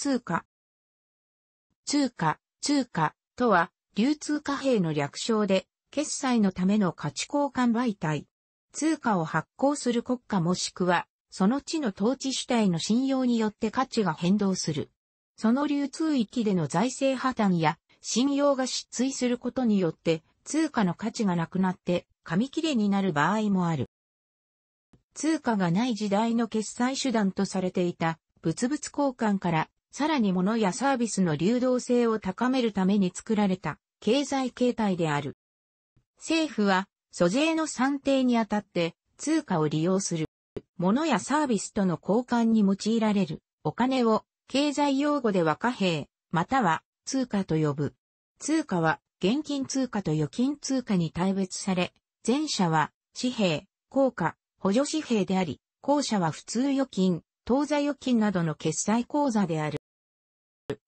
通貨。通貨、通貨とは、流通貨幣の略称で、決済のための価値交換媒体。通貨を発行する国家もしくは、その地の統治主体の信用によって価値が変動する。その流通域での財政破綻や信用が失墜することによって、通貨の価値がなくなって紙切れになる場合もある。通貨がない時代の決済手段とされていた物々交換からさらに物やサービスの流動性を高めるために作られた経済形態である。政府は、租税の算定にあたって通貨を利用する。物やサービスとの交換に用いられるお金を経済用語では貨幣、または通貨と呼ぶ。通貨は現金通貨と預金通貨に対別され、前者は紙幣、硬貨、補助紙幣であり、後者は普通預金、当座預金などの決済口座である。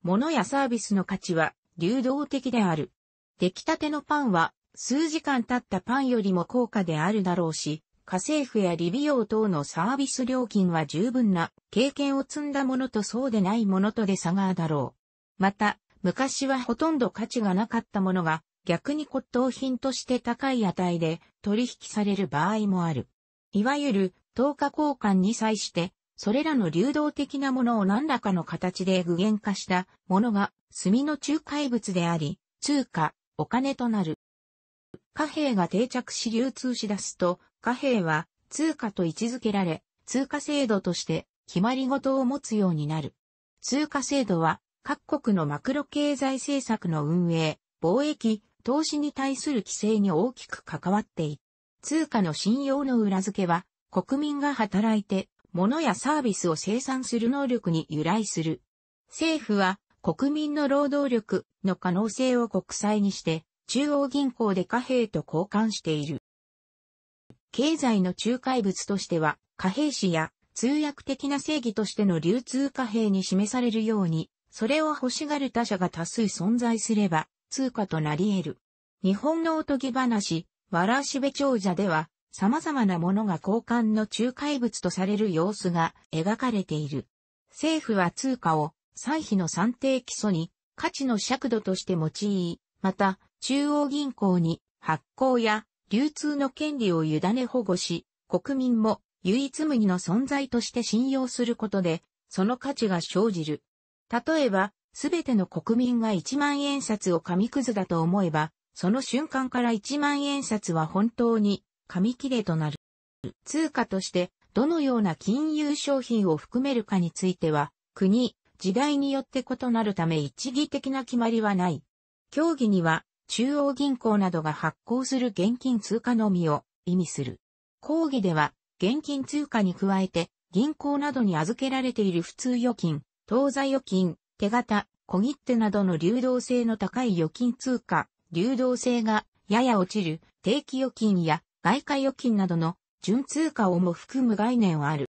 物やサービスの価値は流動的である。出来たてのパンは数時間経ったパンよりも高価であるだろうし、家政婦や利美容等のサービス料金は十分な経験を積んだものとそうでないものとで差があだろう。また、昔はほとんど価値がなかったものが逆に骨董品として高い値で取引される場合もある。いわゆる等価交換に際してそれらの流動的なものを何らかの形で具現化したものが、墨の仲介物であり、通貨、お金となる。貨幣が定着し流通し出すと、貨幣は通貨と位置づけられ、通貨制度として決まり事を持つようになる。通貨制度は各国のマクロ経済政策の運営、貿易、投資に対する規制に大きく関わっている。通貨の信用の裏付けは国民が働いて物やサービスを生産する能力に由来する。政府は国民の労働力の可能性を国債にして、中央銀行で貨幣と交換している。経済の仲介物としては、貨幣紙や通訳的な正義としての流通貨幣に示されるように、それを欲しがる他者が多数存在すれば、通貨となり得る。日本のおとぎ話、わらしべ長者では、様々なものが交換の仲介物とされる様子が描かれている。政府は通貨を歳費の算定基礎に価値の尺度として用い、また中央銀行に発行や流通の権利を委ね保護し、国民も唯一無二の存在として信用することで、その価値が生じる。例えば、すべての国民が1万円札を紙くずだと思えば、その瞬間から1万円札は本当に紙切れとなる。通貨として、どのような金融商品を含めるかについては、国、時代によって異なるため一義的な決まりはない。協議には、中央銀行などが発行する現金通貨のみを意味する。講義では、現金通貨に加えて、銀行などに預けられている普通預金、当座預金、手形、小切手などの流動性の高い預金通貨、流動性がやや落ちる定期預金や外貨預金などの純通貨をも含む概念はある。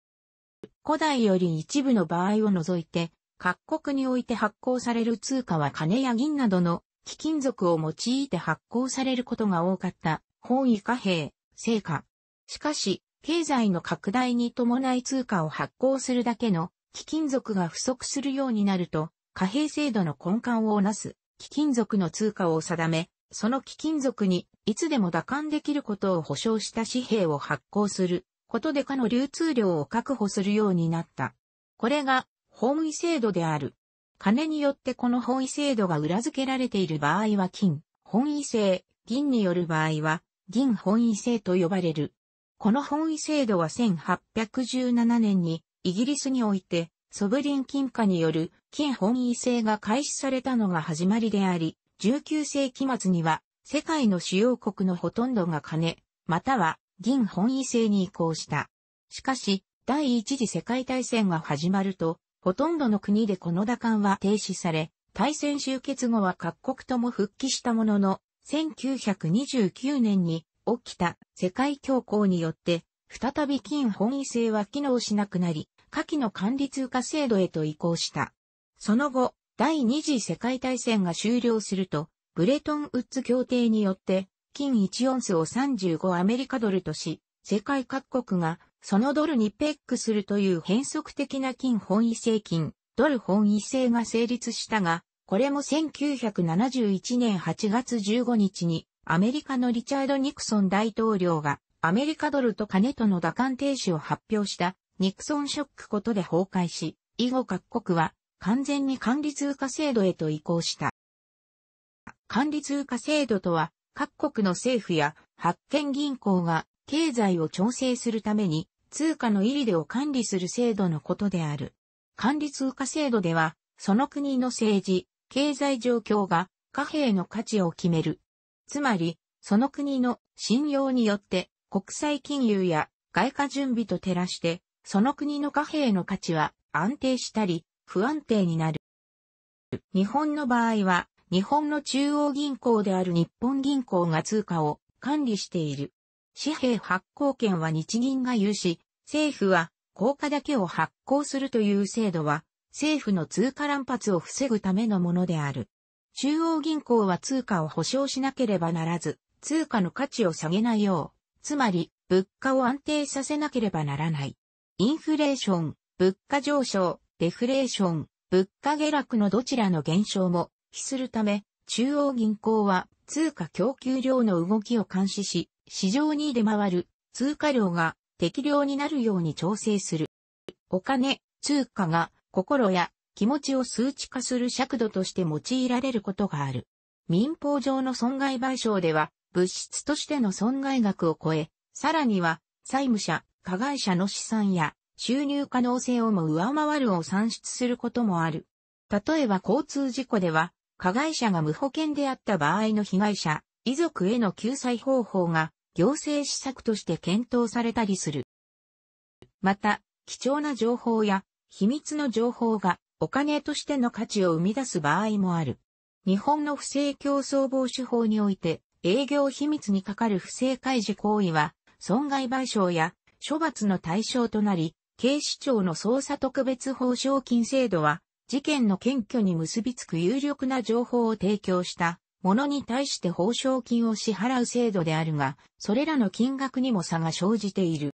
古代より一部の場合を除いて、各国において発行される通貨は金や銀などの貴金属を用いて発行されることが多かった本位貨幣、成果。しかし、経済の拡大に伴い通貨を発行するだけの貴金属が不足するようになると、貨幣制度の根幹をなす貴金属の通貨を定め、その貴金属にいつでも打艦できることを保証した紙幣を発行することでかの流通量を確保するようになった。これが本位制度である。金によってこの本位制度が裏付けられている場合は金、本位制、銀による場合は銀本位制と呼ばれる。この本位制度は1817年にイギリスにおいてソブリン金貨による金本位制が開始されたのが始まりであり、19世紀末には、世界の主要国のほとんどが金、または銀本位制に移行した。しかし、第一次世界大戦が始まると、ほとんどの国でこの打艦は停止され、大戦終結後は各国とも復帰したものの、1929年に起きた世界恐慌によって、再び金本位制は機能しなくなり、下記の管理通貨制度へと移行した。その後、第二次世界大戦が終了すると、ブレトンウッズ協定によって、金1オンスを35アメリカドルとし、世界各国がそのドルにペックするという変則的な金本位制金、ドル本位制が成立したが、これも1971年8月15日にアメリカのリチャード・ニクソン大統領がアメリカドルと金との打艦停止を発表したニクソンショックことで崩壊し、以後各国は完全に管理通貨制度へと移行した。管理通貨制度とは、各国の政府や発券銀行が経済を調整するために通貨の入りでを管理する制度のことである。管理通貨制度では、その国の政治、経済状況が貨幣の価値を決める。つまり、その国の信用によって国際金融や外貨準備と照らして、その国の貨幣の価値は安定したり、不安定になる。日本の場合は、日本の中央銀行である日本銀行が通貨を管理している。紙幣発行権は日銀が有し、政府は効果だけを発行するという制度は、政府の通貨乱発を防ぐためのものである。中央銀行は通貨を保証しなければならず、通貨の価値を下げないよう、つまり、物価を安定させなければならない。インフレーション、物価上昇、デフレーション、物価下落のどちらの減少も、比するため、中央銀行は通貨供給量の動きを監視し、市場に出回る通貨量が適量になるように調整する。お金、通貨が心や気持ちを数値化する尺度として用いられることがある。民法上の損害賠償では、物質としての損害額を超え、さらには、債務者、加害者の資産や収入可能性をも上回るを算出することもある。例えば交通事故では、加害者が無保険であった場合の被害者、遺族への救済方法が行政施策として検討されたりする。また、貴重な情報や秘密の情報がお金としての価値を生み出す場合もある。日本の不正競争防止法において営業秘密にかかる不正開示行為は損害賠償や処罰の対象となり、警視庁の捜査特別報奨金制度は、事件の検挙に結びつく有力な情報を提供したものに対して報奨金を支払う制度であるが、それらの金額にも差が生じている。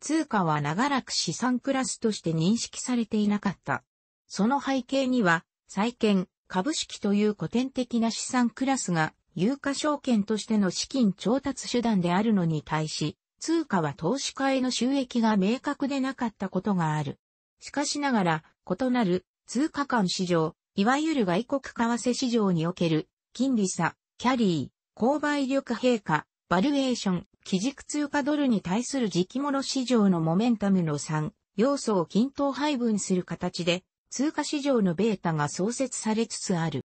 通貨は長らく資産クラスとして認識されていなかった。その背景には、債券、株式という古典的な資産クラスが、有価証券としての資金調達手段であるのに対し、通貨は投資家への収益が明確でなかったことがある。しかしながら、異なる通貨間市場、いわゆる外国為替市場における金利差、キャリー、購買力陛下、バュエーション、基軸通貨ドルに対する時期物市場のモメンタムの3要素を均等配分する形で、通貨市場のベータが創設されつつある。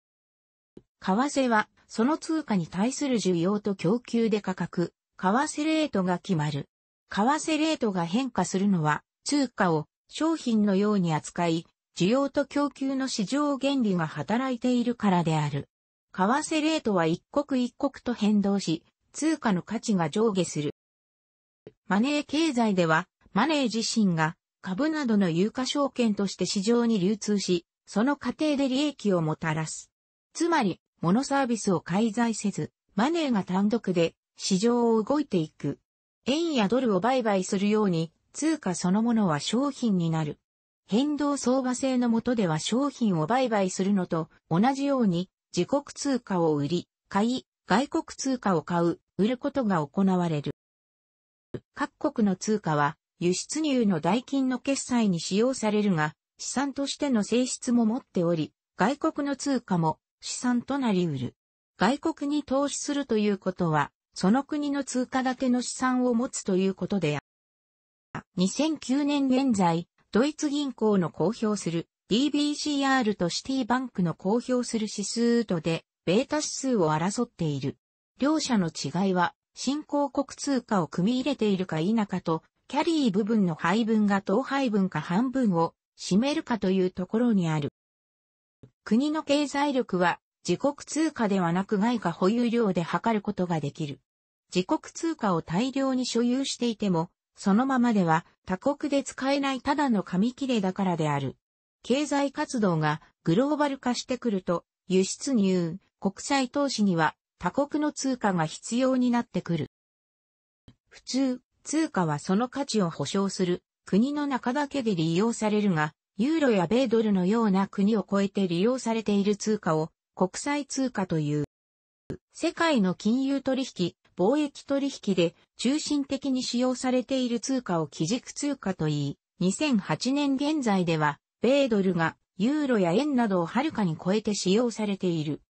為替は、その通貨に対する需要と供給で価格、為替レートが決まる。為替レートが変化するのは、通貨を商品のように扱い、需要と供給の市場原理が働いているからである。為替レートは一国一国と変動し、通貨の価値が上下する。マネー経済では、マネー自身が株などの有価証券として市場に流通し、その過程で利益をもたらす。つまり、モノサービスを介在せず、マネーが単独で市場を動いていく。円やドルを売買するように、通貨そのものは商品になる。変動相場制の下では商品を売買するのと同じように、自国通貨を売り、買い、外国通貨を買う、売ることが行われる。各国の通貨は、輸出入の代金の決済に使用されるが、資産としての性質も持っており、外国の通貨も資産となり得る。外国に投資するということは、その国の通貨建ての資産を持つということである。2009年現在、ドイツ銀行の公表する DBCR とシティバンクの公表する指数とで、ベータ指数を争っている。両者の違いは、新興国通貨を組み入れているか否かと、キャリー部分の配分が等配分か半分を占めるかというところにある。国の経済力は自国通貨ではなく外貨保有量で測ることができる。自国通貨を大量に所有していても、そのままでは他国で使えないただの紙切れだからである。経済活動がグローバル化してくると、輸出入、国際投資には他国の通貨が必要になってくる。普通、通貨はその価値を保証する国の中だけで利用されるが、ユーロや米ドルのような国を超えて利用されている通貨を国際通貨という。世界の金融取引、貿易取引で中心的に使用されている通貨を基軸通貨といい、2008年現在では、米ドルがユーロや円などをはるかに超えて使用されている。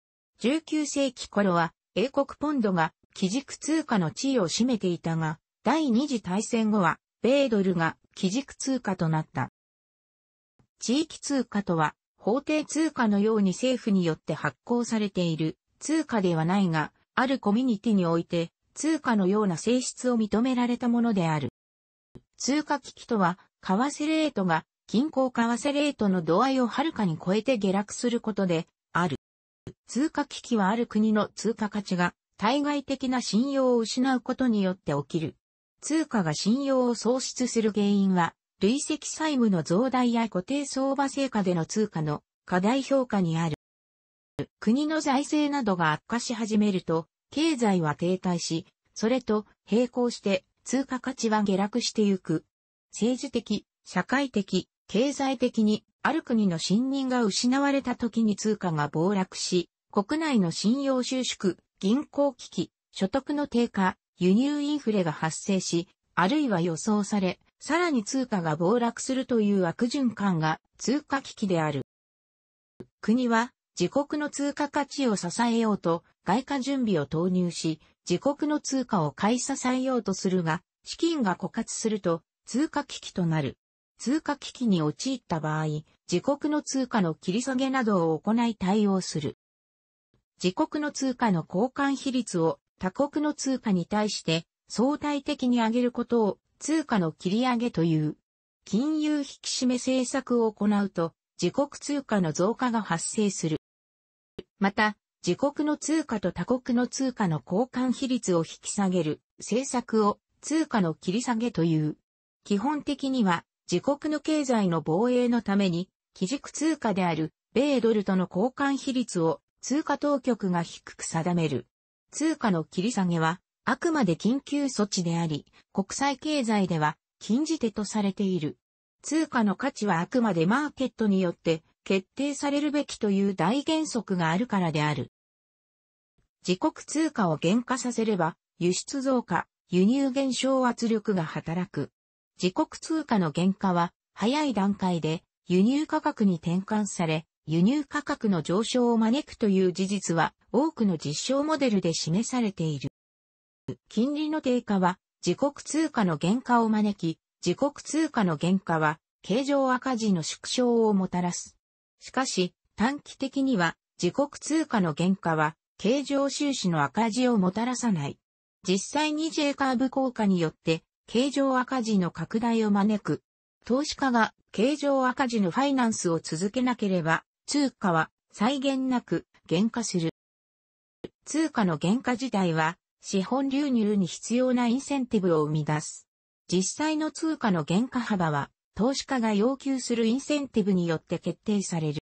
19世紀頃は英国ポンドが基軸通貨の地位を占めていたが、第二次大戦後は米ドルが基軸通貨となった。地域通貨とは法定通貨のように政府によって発行されている通貨ではないが、あるコミュニティにおいて通貨のような性質を認められたものである。通貨危機とは、為替レートが均衡為替レートの度合いをはるかに超えて下落することである。通貨危機はある国の通貨価値が対外的な信用を失うことによって起きる。通貨が信用を喪失する原因は累積債務の増大や固定相場成果での通貨の過大評価にある。国の財政などが悪化し始めると、経済は停滞し、それと並行して通貨価値は下落してゆく。政治的、社会的、経済的にある国の信任が失われた時に通貨が暴落し、国内の信用収縮、銀行危機、所得の低下、輸入インフレが発生し、あるいは予想され、さらに通貨が暴落するという悪循環が通貨危機である。国は自国の通貨価値を支えようと外貨準備を投入し、自国の通貨を買い支えようとするが、資金が枯渇すると通貨危機となる。通貨危機に陥った場合、自国の通貨の切り下げなどを行い対応する。自国の通貨の交換比率を他国の通貨に対して相対的に上げることを通貨の切り上げという。金融引き締め政策を行うと、自国通貨の増加が発生する。また、自国の通貨と他国の通貨の交換比率を引き下げる政策を通貨の切り下げという。基本的には自国の経済の防衛のために基軸通貨である米ドルとの交換比率を通貨当局が低く定める。通貨の切り下げはあくまで緊急措置であり、国際経済では禁じ手とされている。通貨の価値はあくまでマーケットによって決定されるべきという大原則があるからである。自国通貨を減価させれば、輸出増加、輸入減少圧力が働く。自国通貨の減価は、早い段階で輸入価格に転換され、輸入価格の上昇を招くという事実は多くの実証モデルで示されている。金利の低下は、自国通貨の減価を招き、自国通貨の減価は、経常赤字の縮小をもたらす。しかし、短期的には、自国通貨の減価は、経常収支の赤字をもたらさない。実際に J カーブ効果によって、経常赤字の拡大を招く。投資家が経常赤字のファイナンスを続けなければ、通貨は際限なく減価する。通貨の減価自体は資本流入に必要なインセンティブを生み出す。実際の通貨の原価幅は、投資家が要求するインセンティブによって決定される。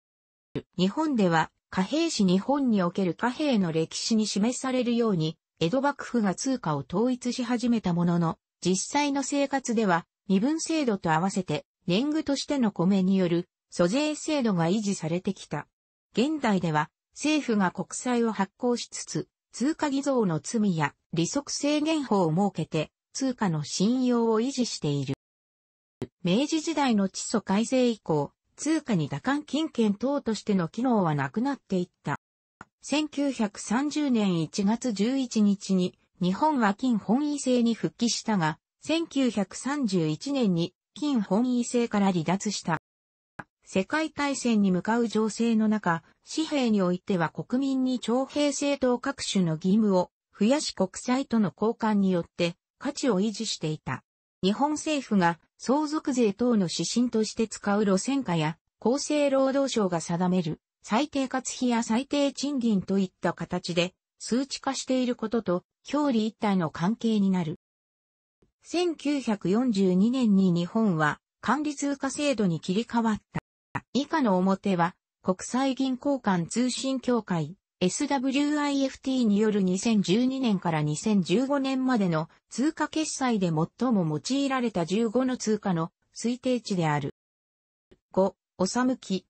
日本では、貨幣史日本における貨幣の歴史に示されるように、江戸幕府が通貨を統一し始めたものの、実際の生活では、身分制度と合わせて、年貢としての米による、租税制度が維持されてきた。現代では、政府が国債を発行しつつ、通貨偽造の罪や利息制限法を設けて通貨の信用を維持している。明治時代の地租改正以降、通貨に打艦金券等としての機能はなくなっていった。1930年1月11日に日本は金本位制に復帰したが、1931年に金本位制から離脱した。世界大戦に向かう情勢の中、紙幣においては国民に徴兵政党各種の義務を増やし国債との交換によって価値を維持していた。日本政府が相続税等の指針として使う路線価や厚生労働省が定める最低活費や最低賃金といった形で数値化していることと表裏一体の関係になる。1942年に日本は管理通貨制度に切り替わった。以下の表は、国際銀行間通信協会 SWIFT による2012年から2015年までの通貨決済で最も用いられた15の通貨の推定値である。5、おさむき、